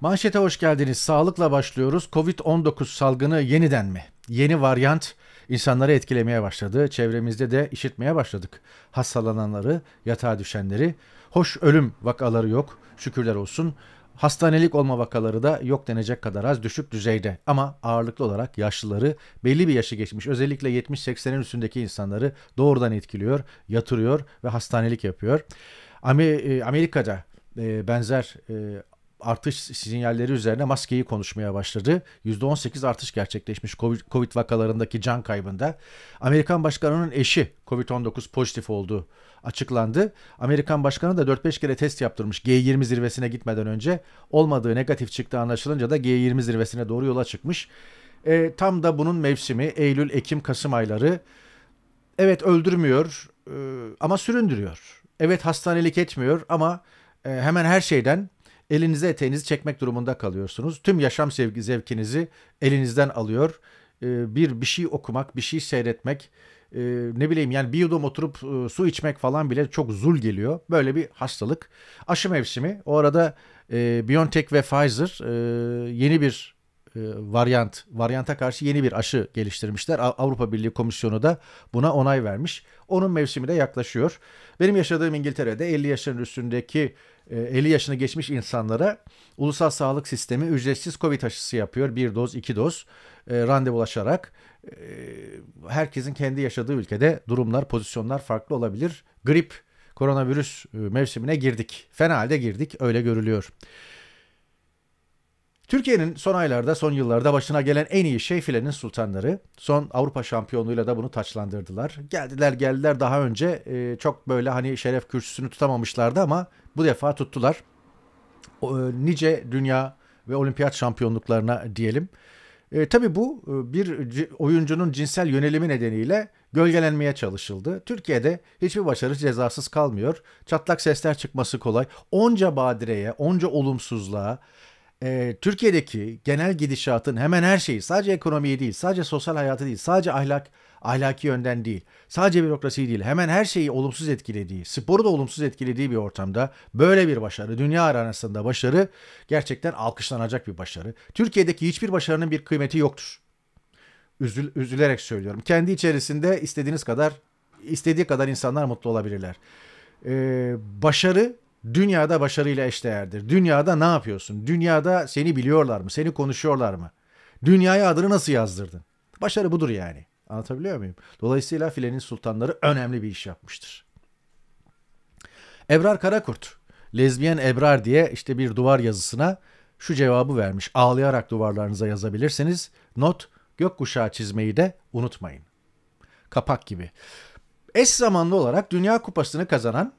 Manşete hoş geldiniz. Sağlıkla başlıyoruz. Covid-19 salgını yeniden mi? Yeni varyant insanları etkilemeye başladı. Çevremizde de işitmeye başladık. Hastalananları, yatağa düşenleri. Hoş ölüm vakaları yok. Şükürler olsun. Hastanelik olma vakaları da yok denecek kadar az düşük düzeyde ama ağırlıklı olarak yaşlıları belli bir yaşı geçmiş özellikle 70-80'in üstündeki insanları doğrudan etkiliyor, yatırıyor ve hastanelik yapıyor. E, Amerika'da e, benzer e, artış sinyalleri üzerine maskeyi konuşmaya başladı. %18 artış gerçekleşmiş COVID covid vakalarındaki can kaybında. Amerikan başkanının eşi COVID-19 pozitif oldu açıklandı. Amerikan başkanı da 4-5 kere test yaptırmış G20 zirvesine gitmeden önce. Olmadığı negatif çıktı anlaşılınca da G20 zirvesine doğru yola çıkmış. E, tam da bunun mevsimi Eylül, Ekim, Kasım ayları. Evet öldürmüyor e, ama süründürüyor. Evet hastanelik etmiyor ama e, hemen her şeyden elinize eteğinizi çekmek durumunda kalıyorsunuz. Tüm yaşam sevgi zevkinizi elinizden alıyor. Ee, bir bir şey okumak, bir şey seyretmek, ee, ne bileyim yani bir yudum oturup e, su içmek falan bile çok zul geliyor. Böyle bir hastalık. Aşı mevsimi. O arada e, BioNTech ve Pfizer e, yeni bir e, varyant, varyanta karşı yeni bir aşı geliştirmişler. Avrupa Birliği Komisyonu da buna onay vermiş. Onun mevsimi de yaklaşıyor. Benim yaşadığım İngiltere'de 50 yaşın üstündeki 50 e, yaşını geçmiş insanlara ulusal sağlık sistemi ücretsiz Covid aşısı yapıyor. Bir doz, iki doz e, randevulaşarak e, herkesin kendi yaşadığı ülkede durumlar, pozisyonlar farklı olabilir. Grip, koronavirüs e, mevsimine girdik. Fena halde girdik, öyle görülüyor. Türkiye'nin son aylarda, son yıllarda başına gelen en iyi şey filenin sultanları. Son Avrupa şampiyonluğuyla da bunu taçlandırdılar. Geldiler geldiler daha önce e, çok böyle hani şeref kürsüsünü tutamamışlardı ama bu defa tuttular. E, nice dünya ve olimpiyat şampiyonluklarına diyelim. E, tabii bu e, bir oyuncunun cinsel yönelimi nedeniyle gölgelenmeye çalışıldı. Türkiye'de hiçbir başarı cezasız kalmıyor. Çatlak sesler çıkması kolay. Onca badireye, onca olumsuzluğa, e, Türkiye'deki genel gidişatın hemen her şeyi sadece ekonomiyi değil, sadece sosyal hayatı değil, sadece ahlak ahlaki yönden değil, sadece bürokrasi değil, hemen her şeyi olumsuz etkilediği, sporu da olumsuz etkilediği bir ortamda böyle bir başarı, dünya aranasında başarı gerçekten alkışlanacak bir başarı. Türkiye'deki hiçbir başarının bir kıymeti yoktur. Üzül, üzülerek söylüyorum. Kendi içerisinde istediğiniz kadar, istediği kadar insanlar mutlu olabilirler. Ee, başarı dünyada başarıyla eşdeğerdir. Dünyada ne yapıyorsun? Dünyada seni biliyorlar mı? Seni konuşuyorlar mı? Dünyaya adını nasıl yazdırdın? Başarı budur yani. Anlatabiliyor muyum? Dolayısıyla filenin sultanları önemli bir iş yapmıştır. Ebrar Karakurt, lezbiyen Ebrar diye işte bir duvar yazısına şu cevabı vermiş. Ağlayarak duvarlarınıza yazabilirsiniz. Not, gökkuşağı çizmeyi de unutmayın. Kapak gibi. Eş zamanlı olarak Dünya Kupası'nı kazanan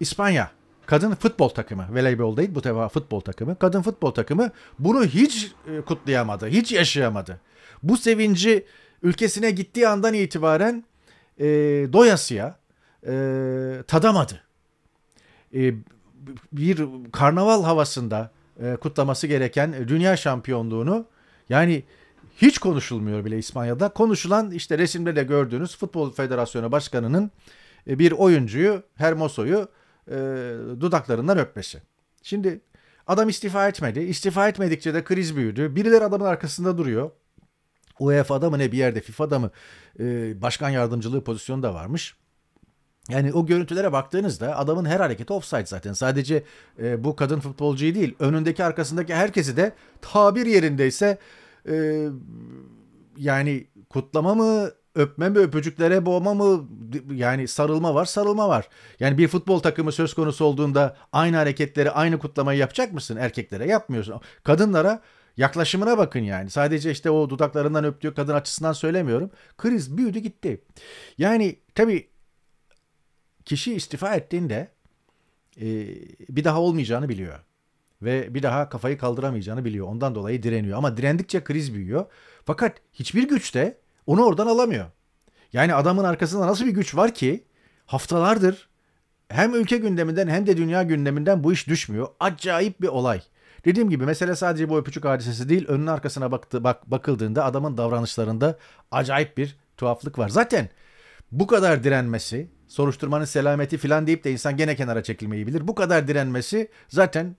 İspanya kadın futbol takımı, voleybol değil bu defa futbol takımı, kadın futbol takımı bunu hiç e, kutlayamadı, hiç yaşayamadı. Bu sevinci ülkesine gittiği andan itibaren e, doyasıya e, tadamadı. E, bir karnaval havasında e, kutlaması gereken dünya şampiyonluğunu yani hiç konuşulmuyor bile İspanya'da. Konuşulan işte resimde de gördüğünüz Futbol Federasyonu Başkanı'nın e, bir oyuncuyu Hermoso'yu e, dudaklarından öpmesi. Şimdi adam istifa etmedi. İstifa etmedikçe de kriz büyüdü. Birileri adamın arkasında duruyor. UEFA'da mı ne bir yerde FIFA'da mı e, başkan yardımcılığı pozisyonu da varmış. Yani o görüntülere baktığınızda adamın her hareketi offside zaten. Sadece e, bu kadın futbolcuyu değil önündeki arkasındaki herkesi de tabir yerindeyse e, yani kutlama mı öpme mi öpücüklere boğma mı yani sarılma var sarılma var. Yani bir futbol takımı söz konusu olduğunda aynı hareketleri aynı kutlamayı yapacak mısın? Erkeklere yapmıyorsun. Kadınlara yaklaşımına bakın yani. Sadece işte o dudaklarından öptüğü kadın açısından söylemiyorum. Kriz büyüdü gitti. Yani tabii kişi istifa ettiğinde e, bir daha olmayacağını biliyor. Ve bir daha kafayı kaldıramayacağını biliyor. Ondan dolayı direniyor. Ama direndikçe kriz büyüyor. Fakat hiçbir güç de. Onu oradan alamıyor. Yani adamın arkasında nasıl bir güç var ki haftalardır hem ülke gündeminden hem de dünya gündeminden bu iş düşmüyor. Acayip bir olay. Dediğim gibi mesele sadece bu öpücük hadisesi değil. Önün arkasına baktı, bak, bakıldığında adamın davranışlarında acayip bir tuhaflık var. Zaten bu kadar direnmesi, soruşturmanın selameti filan deyip de insan gene kenara çekilmeyi bilir. Bu kadar direnmesi zaten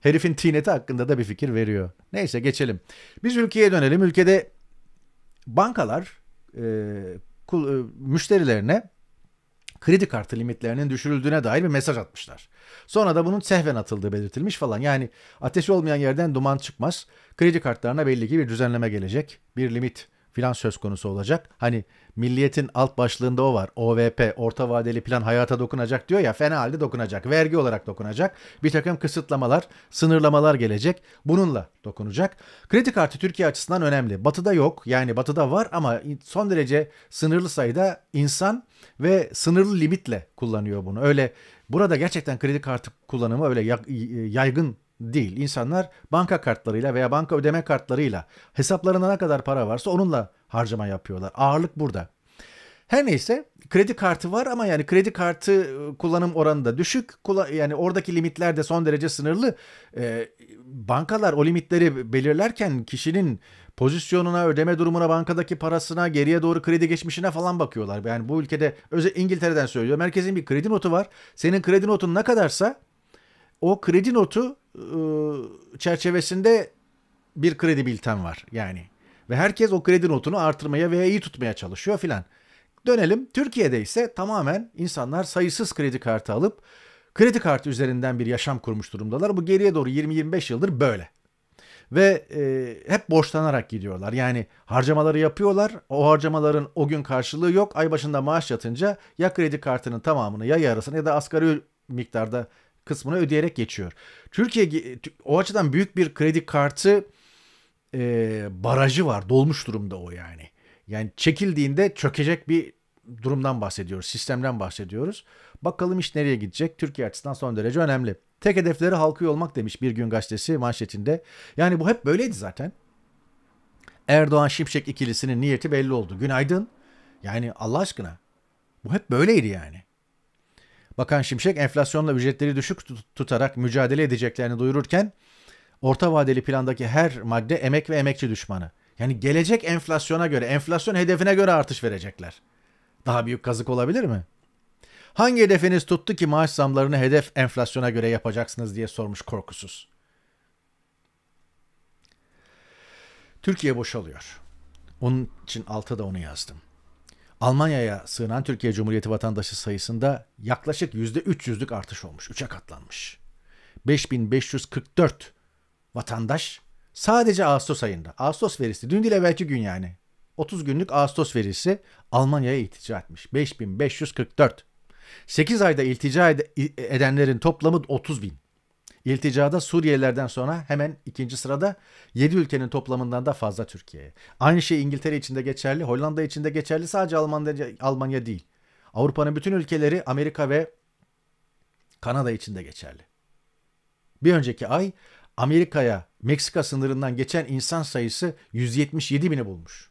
herifin tineti hakkında da bir fikir veriyor. Neyse geçelim. Biz ülkeye dönelim. Ülkede bankalar e, e, müşterilerine kredi kartı limitlerinin düşürüldüğüne dair bir mesaj atmışlar. Sonra da bunun sehven atıldığı belirtilmiş falan. Yani ateşi olmayan yerden duman çıkmaz. Kredi kartlarına belli ki bir düzenleme gelecek. Bir limit filan söz konusu olacak. Hani milliyetin alt başlığında o var. OVP, orta vadeli plan hayata dokunacak diyor ya fena halde dokunacak. Vergi olarak dokunacak. Bir takım kısıtlamalar, sınırlamalar gelecek. Bununla dokunacak. Kredi kartı Türkiye açısından önemli. Batı'da yok. Yani Batı'da var ama son derece sınırlı sayıda insan ve sınırlı limitle kullanıyor bunu. Öyle burada gerçekten kredi kartı kullanımı öyle yaygın değil. İnsanlar banka kartlarıyla veya banka ödeme kartlarıyla hesaplarında ne kadar para varsa onunla harcama yapıyorlar. Ağırlık burada. Her neyse kredi kartı var ama yani kredi kartı e, kullanım oranı da düşük. Yani oradaki limitler de son derece sınırlı. E, bankalar o limitleri belirlerken kişinin pozisyonuna, ödeme durumuna, bankadaki parasına, geriye doğru kredi geçmişine falan bakıyorlar. Yani bu ülkede özel İngiltere'den söylüyor. Merkezin bir kredi notu var. Senin kredi notun ne kadarsa o kredi notu e, çerçevesinde bir kredi bilten var yani. Ve herkes o kredi notunu artırmaya veya iyi tutmaya çalışıyor filan. Dönelim Türkiye'de ise tamamen insanlar sayısız kredi kartı alıp kredi kartı üzerinden bir yaşam kurmuş durumdalar. Bu geriye doğru 20-25 yıldır böyle. Ve e, hep borçlanarak gidiyorlar. Yani harcamaları yapıyorlar. O harcamaların o gün karşılığı yok. Ay başında maaş yatınca ya kredi kartının tamamını ya yarısını ya da asgari miktarda kısmını ödeyerek geçiyor. Türkiye o açıdan büyük bir kredi kartı e, barajı var. Dolmuş durumda o yani. Yani çekildiğinde çökecek bir durumdan bahsediyoruz. Sistemden bahsediyoruz. Bakalım iş nereye gidecek? Türkiye açısından son derece önemli. Tek hedefleri halkı olmak demiş Bir Gün Gazetesi manşetinde. Yani bu hep böyleydi zaten. Erdoğan Şimşek ikilisinin niyeti belli oldu. Günaydın. Yani Allah aşkına. Bu hep böyleydi yani. Bakan Şimşek enflasyonla ücretleri düşük tutarak mücadele edeceklerini duyururken orta vadeli plandaki her madde emek ve emekçi düşmanı. Yani gelecek enflasyona göre, enflasyon hedefine göre artış verecekler. Daha büyük kazık olabilir mi? Hangi hedefiniz tuttu ki maaş zamlarını hedef enflasyona göre yapacaksınız diye sormuş korkusuz. Türkiye boşalıyor. Onun için alta da onu yazdım. Almanya'ya sığınan Türkiye Cumhuriyeti vatandaşı sayısında yaklaşık %300'lük artış olmuş. 3'e katlanmış. 5544 vatandaş sadece Ağustos ayında. Ağustos verisi dün değil evvelki gün yani. 30 günlük Ağustos verisi Almanya'ya iltica etmiş. 5544. 8 ayda iltica edenlerin toplamı 30 bin. İlticada Suriyelilerden sonra hemen ikinci sırada 7 ülkenin toplamından da fazla Türkiye. Aynı şey İngiltere için de geçerli, Hollanda için de geçerli sadece Almanya, Almanya değil. Avrupa'nın bütün ülkeleri Amerika ve Kanada için de geçerli. Bir önceki ay Amerika'ya Meksika sınırından geçen insan sayısı 177 bini bulmuş.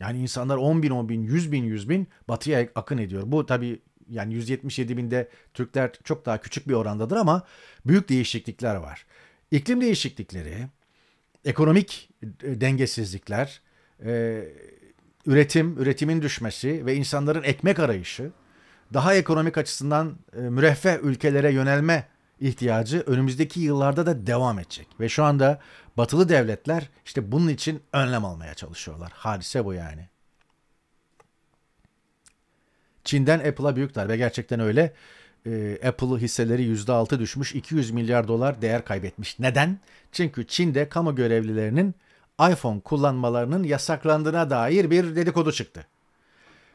Yani insanlar 10 bin, 10 bin, 100 bin, 100 bin batıya akın ediyor. Bu tabii yani 177 binde Türkler çok daha küçük bir orandadır ama büyük değişiklikler var. İklim değişiklikleri, ekonomik e, dengesizlikler, e, üretim, üretimin düşmesi ve insanların ekmek arayışı, daha ekonomik açısından e, müreffeh ülkelere yönelme ihtiyacı önümüzdeki yıllarda da devam edecek. Ve şu anda batılı devletler işte bunun için önlem almaya çalışıyorlar. Hadise bu yani. Çin'den Apple'a büyük darbe gerçekten öyle. Ee, Apple hisseleri %6 düşmüş 200 milyar dolar değer kaybetmiş. Neden? Çünkü Çin'de kamu görevlilerinin iPhone kullanmalarının yasaklandığına dair bir dedikodu çıktı.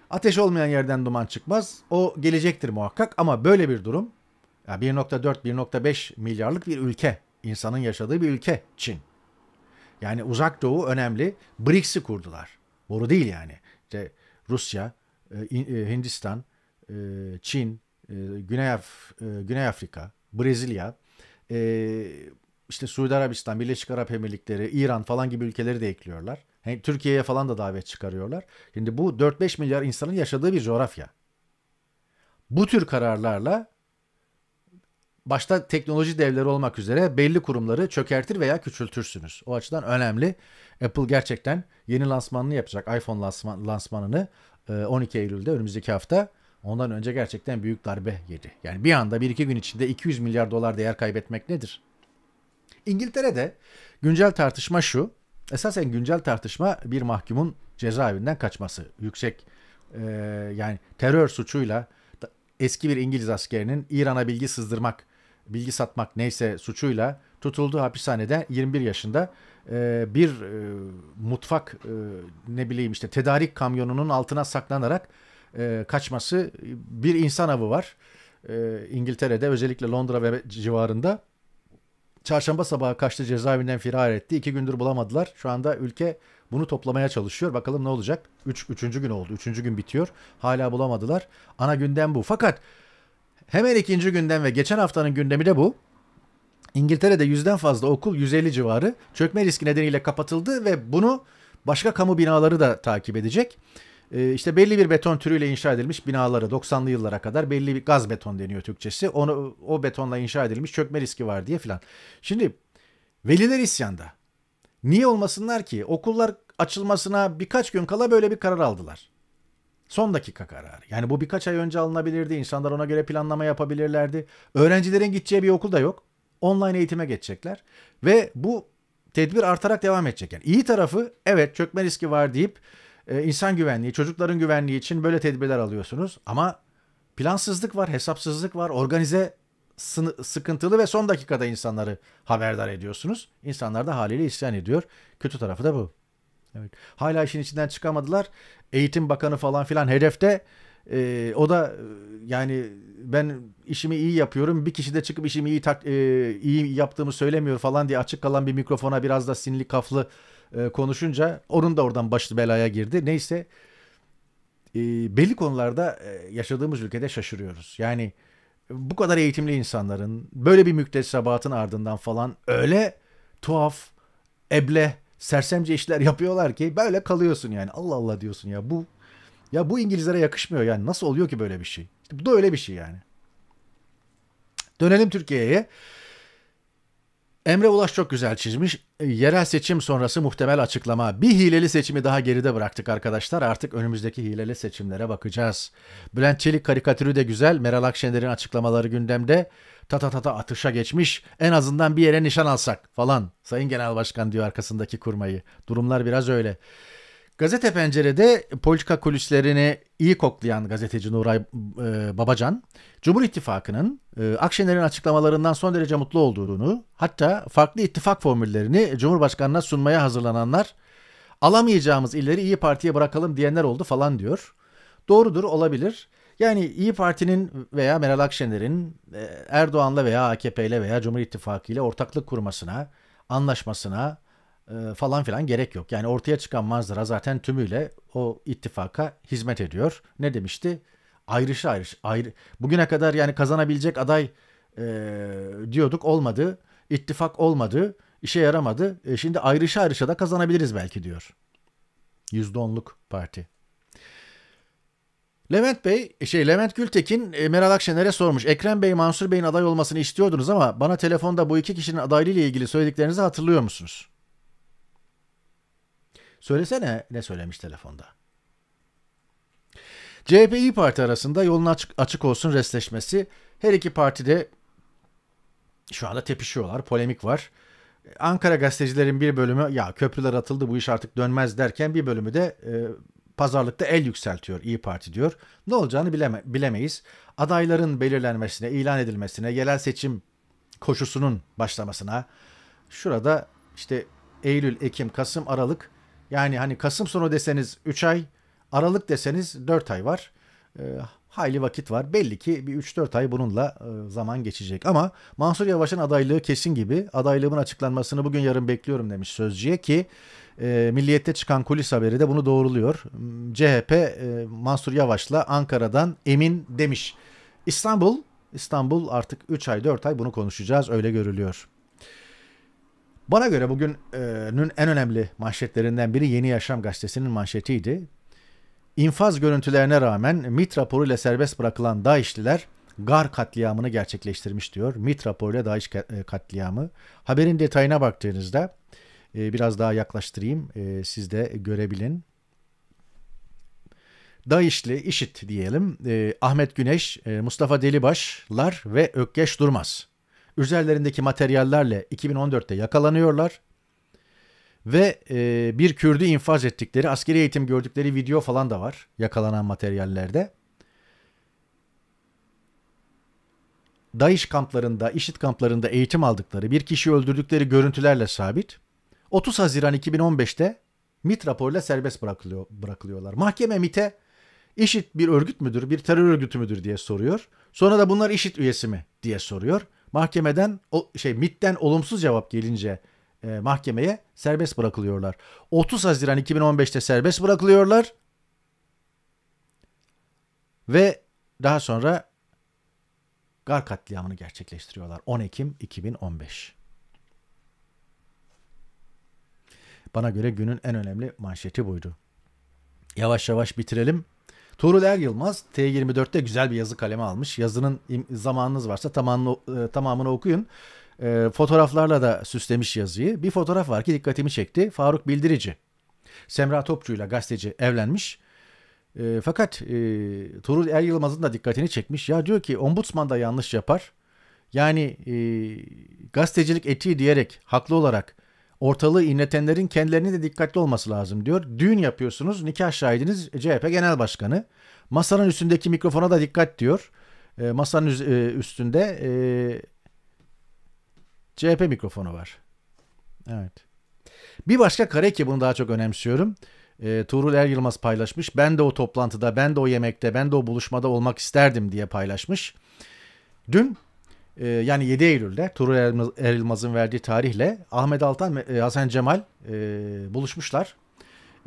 Ateş olmayan yerden duman çıkmaz. O gelecektir muhakkak ama böyle bir durum 1.4-1.5 milyarlık bir ülke, insanın yaşadığı bir ülke Çin. Yani uzak doğu önemli. BRICS'i kurdular. Boru değil yani. İşte Rusya, ee, e, Hindistan, e, Çin, e, Güney, Af Güney Afrika, Brezilya, işte Suudi Arabistan, Birleşik Arap Emirlikleri, İran falan gibi ülkeleri de ekliyorlar. Türkiye'ye falan da davet çıkarıyorlar. Şimdi bu 4-5 milyar insanın yaşadığı bir coğrafya. Bu tür kararlarla başta teknoloji devleri olmak üzere belli kurumları çökertir veya küçültürsünüz. O açıdan önemli. Apple gerçekten yeni lansmanını yapacak. iPhone lansman, lansmanını 12 ee, Eylül'de önümüzdeki hafta ondan önce gerçekten büyük darbe yedi. Yani bir anda bir iki gün içinde 200 milyar dolar değer kaybetmek nedir? İngiltere'de güncel tartışma şu. Esasen güncel tartışma bir mahkumun cezaevinden kaçması. Yüksek e, yani terör suçuyla eski bir İngiliz askerinin İran'a bilgi sızdırmak, bilgi satmak neyse suçuyla tutulduğu hapishanede 21 yaşında e, bir e, mutfak e, ne bileyim işte tedarik kamyonunun altına saklanarak kaçması bir insan avı var. İngiltere'de özellikle Londra ve civarında. Çarşamba sabahı kaçtı cezaevinden firar etti. İki gündür bulamadılar. Şu anda ülke bunu toplamaya çalışıyor. Bakalım ne olacak? 3 Üç, üçüncü gün oldu. Üçüncü gün bitiyor. Hala bulamadılar. Ana gündem bu. Fakat hemen ikinci gündem ve geçen haftanın gündemi de bu. İngiltere'de yüzden fazla okul 150 civarı çökme riski nedeniyle kapatıldı ve bunu başka kamu binaları da takip edecek. Ee, işte belli bir beton türüyle inşa edilmiş binaları 90'lı yıllara kadar belli bir gaz beton deniyor Türkçesi. Onu o betonla inşa edilmiş çökme riski var diye filan. Şimdi veliler isyanda. Niye olmasınlar ki? Okullar açılmasına birkaç gün kala böyle bir karar aldılar. Son dakika kararı. Yani bu birkaç ay önce alınabilirdi. İnsanlar ona göre planlama yapabilirlerdi. Öğrencilerin gideceği bir okul da yok online eğitime geçecekler ve bu tedbir artarak devam edecek. Yani iyi tarafı evet çökme riski var deyip e, insan güvenliği, çocukların güvenliği için böyle tedbirler alıyorsunuz ama plansızlık var, hesapsızlık var, organize sıkıntılı ve son dakikada insanları haberdar ediyorsunuz. İnsanlar da haliyle isyan ediyor. Kötü tarafı da bu. Evet. Hala işin içinden çıkamadılar. Eğitim Bakanı falan filan hedefte e, o da e, yani ben işimi iyi yapıyorum. Bir kişi de çıkıp işimi iyi tak, e, iyi yaptığımı söylemiyor falan diye açık kalan bir mikrofona biraz da sinli kaflı e, konuşunca onun da oradan başlı belaya girdi. Neyse e, belli konularda e, yaşadığımız ülkede şaşırıyoruz. Yani bu kadar eğitimli insanların böyle bir müktesebatın ardından falan öyle tuhaf, eble, sersemce işler yapıyorlar ki böyle kalıyorsun yani. Allah Allah diyorsun ya bu ya bu İngilizlere yakışmıyor yani. Nasıl oluyor ki böyle bir şey? İşte bu da öyle bir şey yani. Dönelim Türkiye'ye. Emre Ulaş çok güzel çizmiş. E, yerel seçim sonrası muhtemel açıklama. Bir hileli seçimi daha geride bıraktık arkadaşlar. Artık önümüzdeki hileli seçimlere bakacağız. Bülent Çelik karikatürü de güzel. Meral Akşener'in açıklamaları gündemde. Ta ta ta atışa geçmiş. En azından bir yere nişan alsak falan. Sayın Genel Başkan diyor arkasındaki kurmayı. Durumlar biraz öyle. Gazete Pencere'de politika kulislerini iyi koklayan gazeteci Nuray e, Babacan, Cumhur İttifakı'nın e, Akşener'in açıklamalarından son derece mutlu olduğunu, hatta farklı ittifak formüllerini Cumhurbaşkanı'na sunmaya hazırlananlar, alamayacağımız illeri İyi Parti'ye bırakalım diyenler oldu falan diyor. Doğrudur, olabilir. Yani İyi Parti'nin veya Meral Akşener'in e, Erdoğan'la veya AKP'yle veya Cumhur İttifakı ile ortaklık kurmasına, anlaşmasına, e, falan filan gerek yok. Yani ortaya çıkan manzara zaten tümüyle o ittifaka hizmet ediyor. Ne demişti? Ayrışı ayrış. Ayrı. Bugüne kadar yani kazanabilecek aday e, diyorduk olmadı. İttifak olmadı. İşe yaramadı. E, şimdi ayrışa ayrışa da kazanabiliriz belki diyor. %10'luk parti. Levent Bey, şey Levent Gültekin e, Meral Akşener'e sormuş. Ekrem Bey, Mansur Bey'in aday olmasını istiyordunuz ama bana telefonda bu iki kişinin adaylığı ile ilgili söylediklerinizi hatırlıyor musunuz? Söylesene ne söylemiş telefonda. CHP İyi Parti arasında yolun açık, açık olsun resleşmesi her iki partide şu anda tepişiyorlar, polemik var. Ankara gazetecilerin bir bölümü ya köprüler atıldı bu iş artık dönmez derken bir bölümü de e, pazarlıkta el yükseltiyor İyi Parti diyor. Ne olacağını bileme, bilemeyiz. Adayların belirlenmesine, ilan edilmesine, yerel seçim koşusunun başlamasına şurada işte Eylül, Ekim, Kasım, Aralık yani hani Kasım sonu deseniz 3 ay, Aralık deseniz 4 ay var. E, hayli vakit var. Belli ki bir 3-4 ay bununla e, zaman geçecek. Ama Mansur Yavaş'ın adaylığı kesin gibi. Adaylığımın açıklanmasını bugün yarın bekliyorum demiş sözcüye ki e, Milliyet'te çıkan kulis haberi de bunu doğruluyor. CHP e, Mansur Yavaş'la Ankara'dan emin demiş. İstanbul, İstanbul artık 3 ay 4 ay bunu konuşacağız öyle görülüyor. Bana göre bugünün e, en önemli manşetlerinden biri Yeni Yaşam gazetesinin manşetiydi. İnfaz görüntülerine rağmen MIT raporuyla serbest bırakılan DAEŞ'liler Gar katliamını gerçekleştirmiş diyor. MIT raporuyla DAEŞ e, katliamı. Haberin detayına baktığınızda e, biraz daha yaklaştırayım siz de görebilin. DAEŞ'li, IŞİD diyelim, Ahmet Güneş, Mustafa Delibaşlar ve Ökkeş Durmaz üzerlerindeki materyallerle 2014'te yakalanıyorlar ve e, bir Kürdü infaz ettikleri, askeri eğitim gördükleri video falan da var yakalanan materyallerde. DAEŞ kamplarında, IŞİD kamplarında eğitim aldıkları, bir kişi öldürdükleri görüntülerle sabit. 30 Haziran 2015'te MIT raporuyla serbest bırakılıyor, bırakılıyorlar. Mahkeme MIT'e IŞİD bir örgüt müdür, bir terör örgütü müdür diye soruyor. Sonra da bunlar IŞİD üyesi mi diye soruyor mahkemeden o şey MIT'ten olumsuz cevap gelince e, mahkemeye serbest bırakılıyorlar. 30 Haziran 2015'te serbest bırakılıyorlar. Ve daha sonra Gar katliamını gerçekleştiriyorlar. 10 Ekim 2015. Bana göre günün en önemli manşeti buydu. Yavaş yavaş bitirelim. Tuğrul Er Yılmaz T24'te güzel bir yazı kaleme almış. Yazının zamanınız varsa tamamını, e, tamamını okuyun. E, fotoğraflarla da süslemiş yazıyı. Bir fotoğraf var ki dikkatimi çekti. Faruk Bildirici. Semra Topçu'yla gazeteci evlenmiş. E, fakat e, Tuğrul Er Yılmaz'ın da dikkatini çekmiş. Ya diyor ki ombudsman da yanlış yapar. Yani e, gazetecilik etiği diyerek haklı olarak ortalığı inletenlerin kendilerinin de dikkatli olması lazım diyor. Düğün yapıyorsunuz, nikah şahidiniz CHP Genel Başkanı. Masanın üstündeki mikrofona da dikkat diyor. E, masanın e, üstünde e, CHP mikrofonu var. Evet. Bir başka kare ki bunu daha çok önemsiyorum. E, Tuğrul Er Yılmaz paylaşmış. Ben de o toplantıda, ben de o yemekte, ben de o buluşmada olmak isterdim diye paylaşmış. Dün e, yani 7 Eylül'de Tuğrul Erilmaz'ın verdiği tarihle Ahmet Altan ve e, Hasan Cemal e, buluşmuşlar.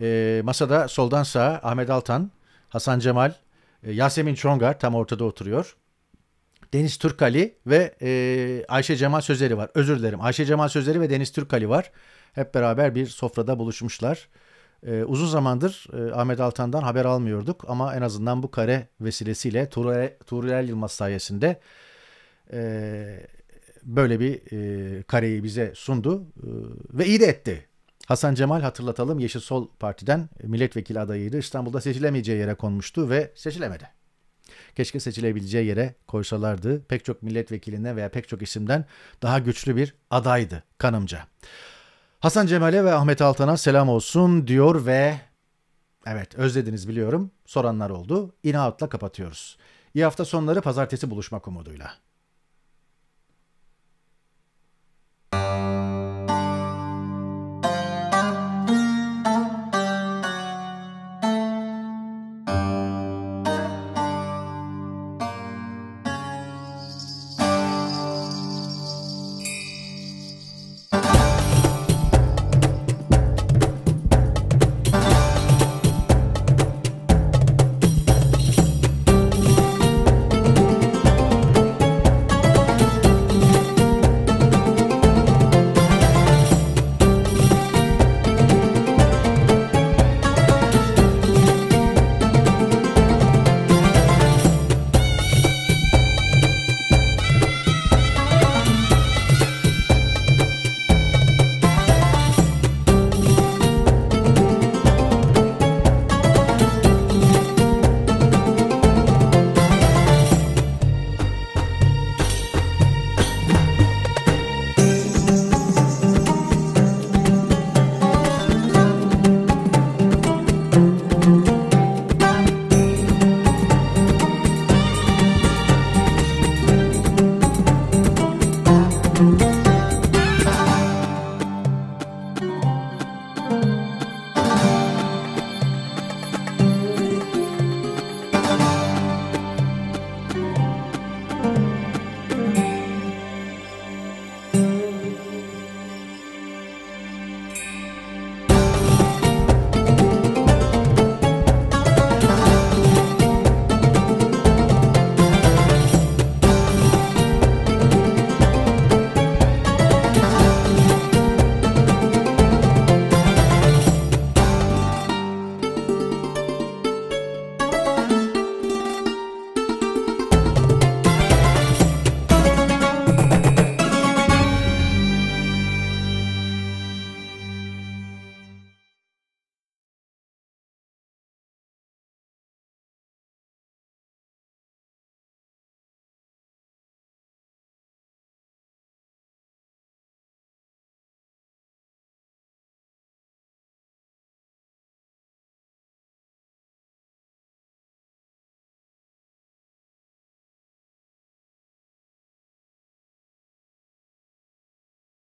E, masada soldan sağa Ahmet Altan, Hasan Cemal, e, Yasemin Çongar tam ortada oturuyor. Deniz Türkali ve e, Ayşe Cemal Sözleri var. Özür dilerim. Ayşe Cemal Sözleri ve Deniz Türkali var. Hep beraber bir sofrada buluşmuşlar. E, uzun zamandır e, Ahmet Altan'dan haber almıyorduk ama en azından bu kare vesilesiyle Tuğrul Yılmaz e, sayesinde e, böyle bir e, kareyi bize sundu e, ve iyi de etti. Hasan Cemal hatırlatalım Yeşil Sol Parti'den milletvekili adayıydı. İstanbul'da seçilemeyeceği yere konmuştu ve seçilemedi. Keşke seçilebileceği yere koysalardı. Pek çok milletvekiline veya pek çok isimden daha güçlü bir adaydı kanımca. Hasan Cemal'e ve Ahmet Altan'a selam olsun diyor ve evet özlediniz biliyorum soranlar oldu. İnaatla kapatıyoruz. İyi hafta sonları pazartesi buluşmak umuduyla.